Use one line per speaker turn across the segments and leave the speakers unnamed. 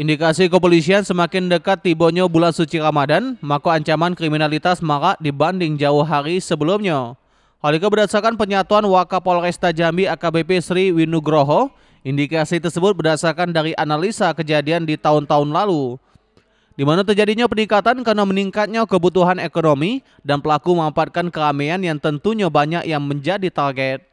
Indikasi kepolisian semakin dekat tibonyo bulan suci Ramadan, maka ancaman kriminalitas marak dibanding jauh hari sebelumnya. Hal itu berdasarkan penyatuan Wakapolresta Jambi AKBP Sri Winugroho, indikasi tersebut berdasarkan dari analisa kejadian di tahun-tahun lalu. Di mana terjadinya peningkatan karena meningkatnya kebutuhan ekonomi dan pelaku memanfaatkan keramaian yang tentunya banyak yang menjadi target.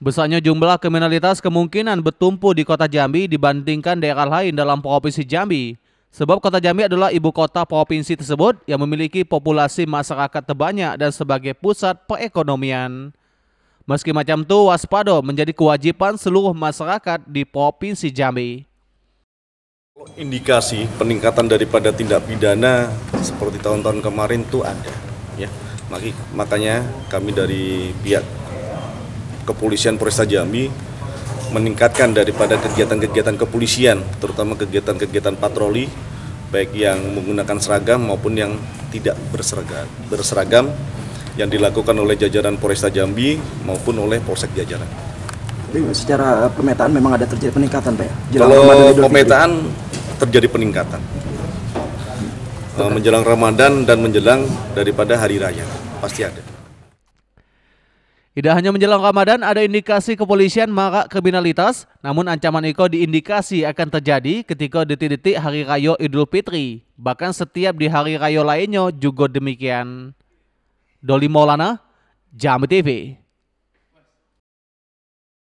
Besarnya jumlah kriminalitas kemungkinan bertumpu di kota Jambi dibandingkan daerah lain dalam provinsi Jambi. Sebab kota Jambi adalah ibu kota provinsi tersebut yang memiliki populasi masyarakat terbanyak dan sebagai pusat perekonomian. Meski macam itu, waspado menjadi kewajiban seluruh masyarakat di provinsi Jambi.
Indikasi peningkatan daripada tindak pidana seperti tahun-tahun kemarin itu ada, ya. Makanya kami dari pihak kepolisian Polresta Jambi meningkatkan daripada kegiatan-kegiatan kepolisian, terutama kegiatan-kegiatan patroli, baik yang menggunakan seragam maupun yang tidak berseragam, berseragam yang dilakukan oleh jajaran Polresta Jambi maupun oleh Polsek Jajaran. secara pemetaan memang ada terjadi peningkatan, Pak. Ya? Kalau pemetaan terjadi peningkatan eh, menjelang Ramadan dan menjelang daripada hari raya pasti ada.
Tidak hanya menjelang Ramadan ada indikasi kepolisian marak kriminalitas, namun ancaman Iko diindikasi akan terjadi ketika detik-detik Hari Raya Idul Fitri. Bahkan setiap di Hari Raya lainnya juga demikian. Doli Maulana, Jam TV.